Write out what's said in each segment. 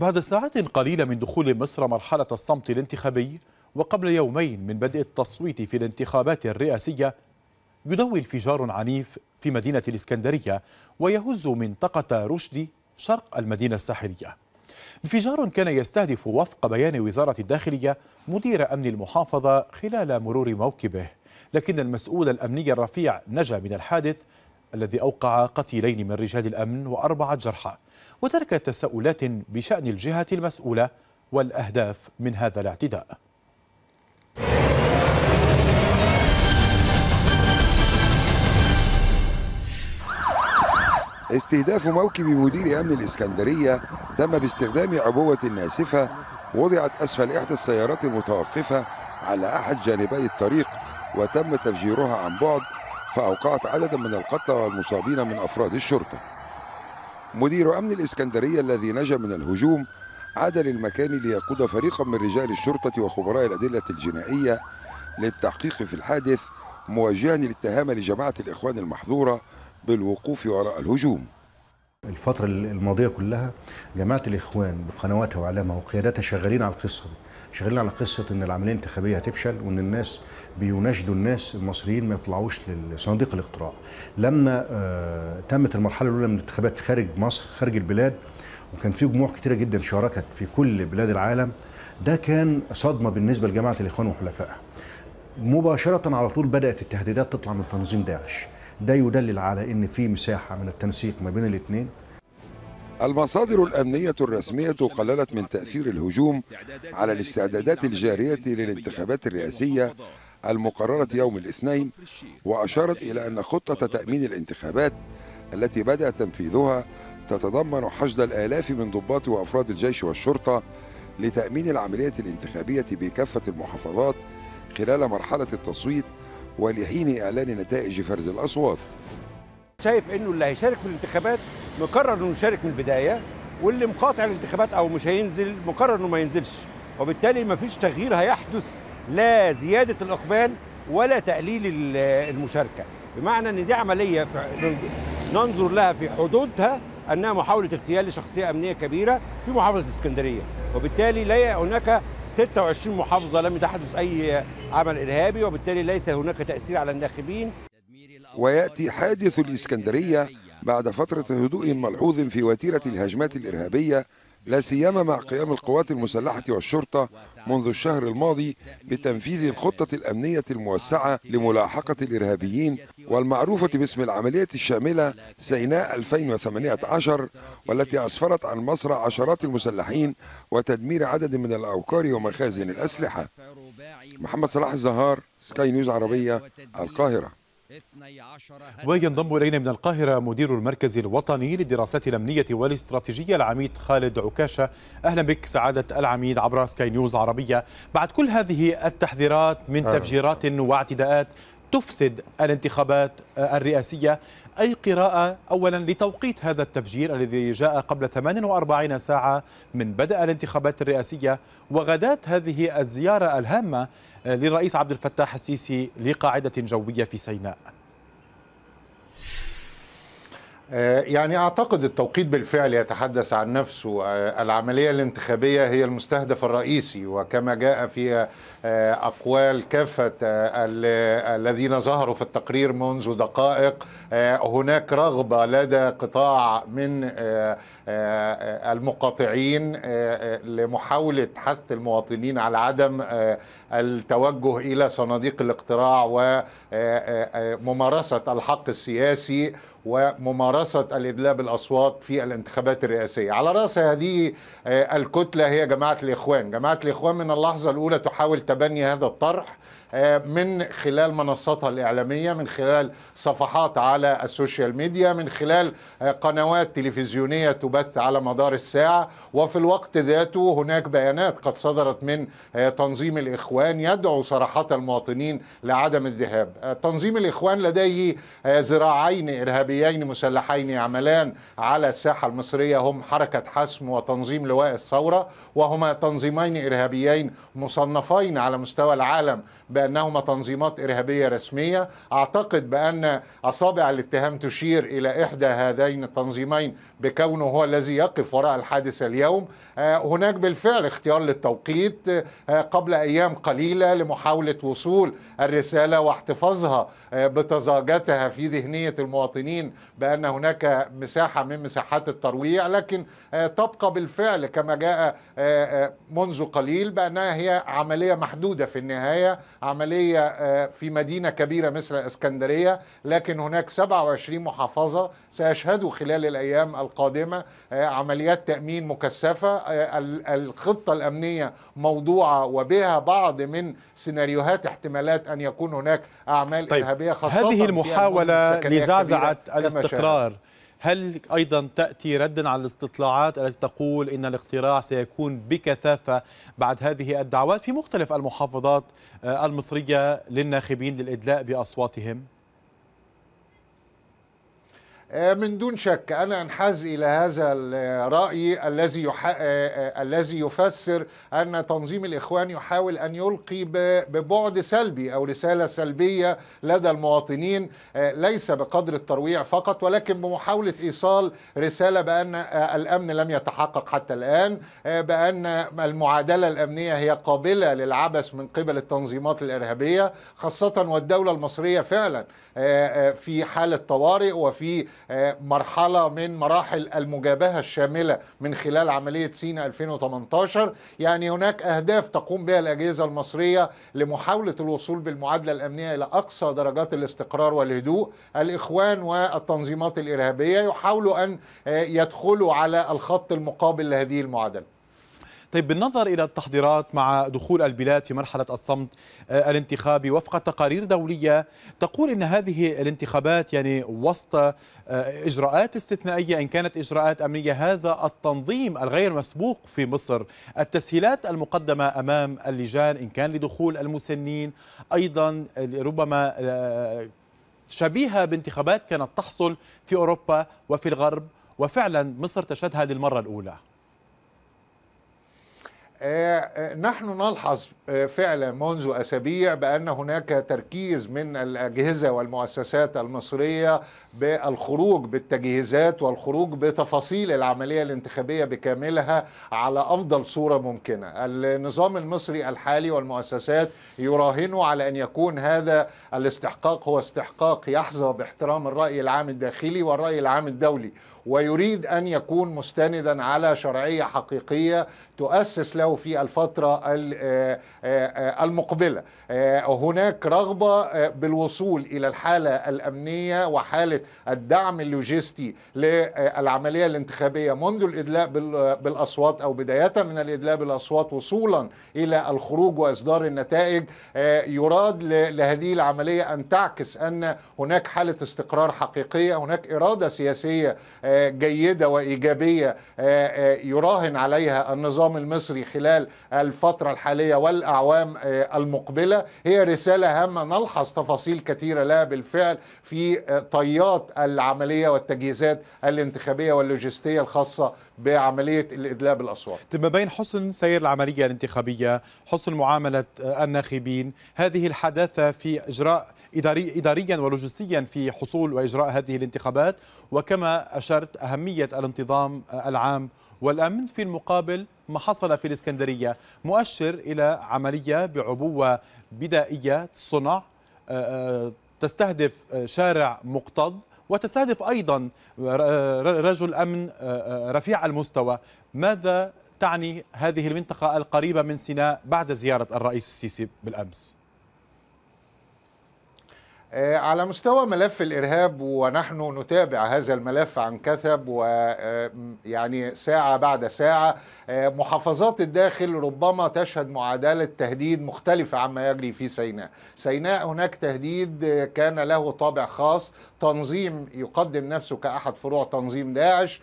بعد ساعات قليلة من دخول مصر مرحلة الصمت الانتخابي وقبل يومين من بدء التصويت في الانتخابات الرئاسية يدوي انفجار عنيف في مدينة الإسكندرية ويهز منطقة رشدي شرق المدينة الساحلية انفجار كان يستهدف وفق بيان وزارة الداخلية مدير أمن المحافظة خلال مرور موكبه لكن المسؤول الأمني الرفيع نجا من الحادث الذي أوقع قتيلين من رجال الأمن وأربعة جرحى وترك تساؤلات بشأن الجهة المسؤولة والأهداف من هذا الاعتداء استهداف موكب مدير أمن الإسكندرية تم باستخدام عبوة ناسفة وضعت أسفل إحدى السيارات المتوقفة على أحد جانبي الطريق وتم تفجيرها عن بعد فأوقعت عددا من القتلى والمصابين من أفراد الشرطة مدير أمن الإسكندرية الذي نجا من الهجوم عاد للمكان ليقود فريقا من رجال الشرطة وخبراء الأدلة الجنائية للتحقيق في الحادث موجها الاتهام لجماعة الإخوان المحظورة بالوقوف وراء الهجوم الفترة الماضية كلها جماعة الإخوان بقنواتها وإعلامها وقياداتها شغالين على القصة دي شغالين على قصة إن العملية الانتخابية هتفشل وإن الناس بيناشدوا الناس المصريين ما يطلعوش لصناديق الاقتراع لما آه تمت المرحلة الأولى من الانتخابات خارج مصر خارج البلاد وكان في جموع كتيرة جدا شاركت في كل بلاد العالم ده كان صدمة بالنسبة لجماعة الإخوان وحلفائها مباشرة على طول بدأت التهديدات تطلع من تنظيم داعش ده يدلل على ان في مساحه من التنسيق ما بين الاثنين المصادر الأمنية الرسمية قللت من تأثير الهجوم على الاستعدادات الجارية للانتخابات الرئاسية المقررة يوم الاثنين وأشارت إلى أن خطة تأمين الانتخابات التي بدأ تنفيذها تتضمن حشد الآلاف من ضباط وأفراد الجيش والشرطة لتأمين العملية الانتخابية بكافة المحافظات خلال مرحلة التصويت ولحين إعلان نتائج فرز الأصوات شايف انه اللي هيشارك في الانتخابات مقرر انه يشارك من البدايه واللي مقاطع الانتخابات او مش هينزل مقرر انه ما ينزلش وبالتالي ما فيش تغيير هيحدث لا زياده الاقبال ولا تقليل المشاركه بمعنى ان دي عمليه ننظر لها في حدودها انها محاوله اغتيال لشخصيه امنيه كبيره في محافظه اسكندريه وبالتالي لا هناك 26 محافظة لم تحدث أي عمل إرهابي وبالتالي ليس هناك تأثير على الناخبين ويأتي حادث الإسكندرية بعد فترة هدوء ملحوظ في وتيرة الهجمات الإرهابية لا سيما مع قيام القوات المسلحة والشرطة منذ الشهر الماضي بتنفيذ الخطة الأمنية الموسعة لملاحقة الإرهابيين والمعروفة باسم العملية الشاملة سيناء 2018 والتي أسفرت عن مصر عشرات المسلحين وتدمير عدد من الأوكار ومخازن الأسلحة محمد صلاح الزهار سكاي نيوز عربية القاهرة وينضم إلينا من القاهرة مدير المركز الوطني للدراسات الأمنية والاستراتيجية العميد خالد عكاشة أهلا بك سعادة العميد عبر سكاي نيوز عربية بعد كل هذه التحذيرات من آه. تفجيرات واعتداءات تفسد الانتخابات الرئاسية أي قراءة أولا لتوقيت هذا التفجير الذي جاء قبل 48 ساعة من بدء الانتخابات الرئاسية وغداة هذه الزيارة الهامة للرئيس عبد الفتاح السيسي لقاعدة جوية في سيناء آه، يعني اعتقد التوقيت بالفعل يتحدث عن نفسه آه، العمليه الانتخابيه هي المستهدف الرئيسي وكما جاء في آه، اقوال كافه الذين ظهروا في التقرير منذ دقائق هناك رغبه لدى قطاع من المقاطعين لمحاوله حث المواطنين على عدم التوجه الى صناديق الاقتراع وممارسه الحق السياسي وممارسة الإدلاء بالأصوات في الانتخابات الرئاسية على رأس هذه آه، الكتلة هي جماعة الإخوان جماعة الإخوان من اللحظة الأولى تحاول تبني هذا الطرح آه، من خلال منصاتها الإعلامية من خلال صفحات على السوشيال ميديا من خلال آه، قنوات تلفزيونية تبث على مدار الساعة وفي الوقت ذاته هناك بيانات قد صدرت من آه، تنظيم الإخوان يدعو صراحة المواطنين لعدم الذهاب تنظيم الإخوان لديه ذراعين إرهابيين مسلحين يعملان على الساحة المصرية هم حركة حسم وتنظيم لواء الثورة وهما تنظيمين إرهابيين مصنفين على مستوى العالم ب بأنهما تنظيمات إرهابية رسمية أعتقد بأن أصابع الاتهام تشير إلى إحدى هذين التنظيمين بكونه هو الذي يقف وراء الحادثة اليوم آه، هناك بالفعل اختيار للتوقيت آه، قبل أيام قليلة لمحاولة وصول الرسالة واحتفاظها آه، بتزاجتها في ذهنية المواطنين بأن هناك مساحة من مساحات الترويع لكن تبقى بالفعل كما جاء منذ قليل بأنها هي عملية محدودة في النهاية العملية آه، في مدينة كبيرة مثل الإسكندرية لكن هناك 27 محافظة سيشهدوا خلال الأيام القادمة آه، عمليات تأمين مكثفة آه، الخطة الأمنية موضوعة وبها بعض من سيناريوهات احتمالات أن يكون هناك أعمال طيب إرهابية خاصة هذه المحاولة لزعزعة الاستقرار هل أيضا تأتي ردا على الاستطلاعات التي تقول إن الاقتراع سيكون بكثافة بعد هذه الدعوات في مختلف المحافظات آه، المصرية للناخبين للإدلاء بأصواتهم؟ آه، من دون شك انا انحاز الى هذا الراي الذي يح... آه، آه، الذي يفسر ان تنظيم الاخوان يحاول ان يلقي ببعد سلبي او رساله سلبيه لدى المواطنين ليس بقدر الترويع فقط ولكن بمحاوله ايصال رساله بان الامن لم يتحقق حتى الان بان المعادله الامنيه هي قابله للعبث من قبل التنظيمات الارهابيه خاصه والدوله المصريه فعلا في حاله طوارئ وفي آه، مرحلة من مراحل المجابهة الشاملة من خلال عملية سينا 2018 يعني هناك أهداف تقوم بها الأجهزة المصرية لمحاولة الوصول بالمعادلة الأمنية إلى أقصى درجات الاستقرار والهدوء الإخوان والتنظيمات الإرهابية يحاولوا أن آه، يدخلوا على الخط المقابل لهذه المعادلة طيب بالنظر إلى التحضيرات مع دخول البلاد في مرحلة الصمت آه، الانتخابي وفق تقارير دولية تقول أن هذه الانتخابات يعني وسط آه، إجراءات استثنائية إن كانت إجراءات أمنية هذا التنظيم الغير مسبوق في مصر التسهيلات المقدمة أمام اللجان إن كان لدخول المسنين أيضا ربما آه، شبيهة بانتخابات كانت تحصل في أوروبا وفي الغرب وفعلا مصر تشهد هذه المرة الأولى آه، آه، نحن نلحظ آه، فعلا منذ اسابيع بان هناك تركيز من الاجهزه والمؤسسات المصريه بالخروج بالتجهيزات والخروج بتفاصيل العمليه الانتخابيه بكاملها على افضل صوره ممكنه. النظام المصري الحالي والمؤسسات يراهنوا على ان يكون هذا الاستحقاق هو استحقاق يحظى باحترام الراي العام الداخلي والراي العام الدولي ويريد ان يكون مستندا على شرعيه حقيقيه تؤسس له أو في الفترة آه، آه، المقبلة آه، هناك رغبة بالوصول إلى الحالة الأمنية وحالة الدعم اللوجستي للعملية الانتخابية منذ الإدلاء بالأصوات أو بداية من الإدلاء بالأصوات وصولا إلى الخروج وإصدار النتائج يراد لهذه العملية أن تعكس أن هناك حالة استقرار حقيقية هناك إرادة سياسية جيدة وإيجابية يراهن عليها النظام المصري خلال خلال الفترة الحالية والأعوام آه، المقبلة هي رسالة هامة نلحظ تفاصيل كثيرة لها بالفعل في آه، طيات العملية والتجهيزات الانتخابية واللوجستية الخاصة بعملية الإدلاء بالأصوات تم بين حسن سير العملية الانتخابية حسن معاملة آه، الناخبين هذه الحداثة في إجراء إداري إداريا ولوجستيا في حصول وإجراء هذه الانتخابات وكما أشرت أهمية الانتظام العام والأمن في المقابل ما حصل في الإسكندرية مؤشر إلى عملية بعبوة بدائية صنع آه، آه، تستهدف آه، شارع مقتض وتستهدف أيضا رجل أمن رفيع المستوى ماذا تعني هذه المنطقة القريبة من سيناء بعد زيارة الرئيس السيسي بالأمس؟ آه، على مستوى ملف الإرهاب ونحن نتابع هذا الملف عن كثب ويعني آه، ساعة بعد ساعة آه، محافظات الداخل ربما تشهد معادلة تهديد مختلفة عما يجري في سيناء سيناء هناك تهديد كان له طابع خاص تنظيم يقدم نفسه كأحد فروع تنظيم داعش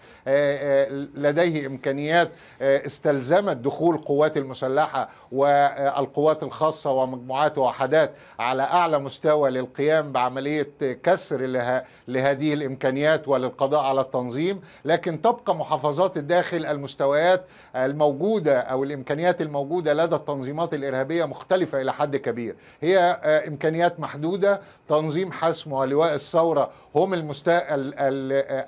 لديه إمكانيات استلزمت دخول قوات المسلحة والقوات الخاصة ومجموعات وحدات على أعلى مستوى للقيام الإعلام بعملية كسر لها لهذه الإمكانيات وللقضاء على التنظيم لكن تبقى محافظات الداخل المستويات الموجودة أو الإمكانيات الموجودة لدى التنظيمات الإرهابية مختلفة إلى حد كبير هي آه، إمكانيات محدودة تنظيم حسم ولواء الثورة هم المست... آه،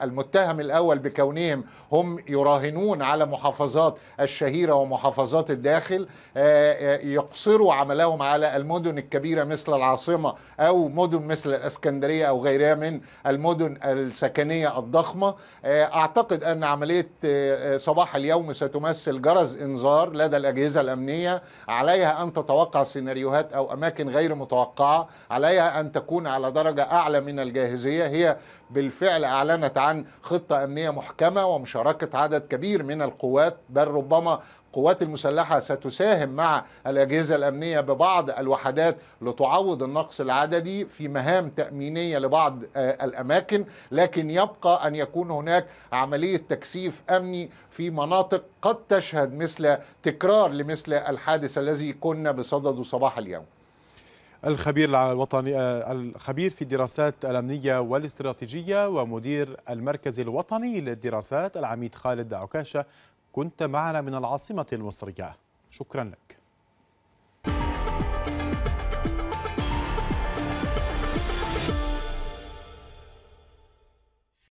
المتهم الأول بكونهم هم يراهنون على محافظات الشهيرة ومحافظات الداخل آه، يقصروا عملهم على المدن الكبيرة مثل العاصمة أو مدن مدن مثل الاسكندريه او غيرها من المدن السكنيه الضخمه آه، اعتقد ان عمليه آه، آه، صباح اليوم ستمثل جرس انذار لدى الاجهزه الامنيه عليها ان تتوقع سيناريوهات او اماكن غير متوقعه عليها ان تكون على درجه اعلى من الجاهزيه هي بالفعل أعلنت عن خطة أمنية محكمة ومشاركة عدد كبير من القوات بل ربما القوات المسلحه ستساهم مع الاجهزه الامنيه ببعض الوحدات لتعوض النقص العددي في مهام تامينيه لبعض آه، الاماكن لكن يبقى ان يكون هناك عمليه تكثيف امني في مناطق قد تشهد مثل تكرار لمثل الحادث الذي كنا بصدده صباح اليوم الخبير الوطني آه، الخبير في الدراسات الأمنية والاستراتيجية ومدير المركز الوطني للدراسات العميد خالد عكاشة كنت معنا من العاصمة المصرية شكرا لك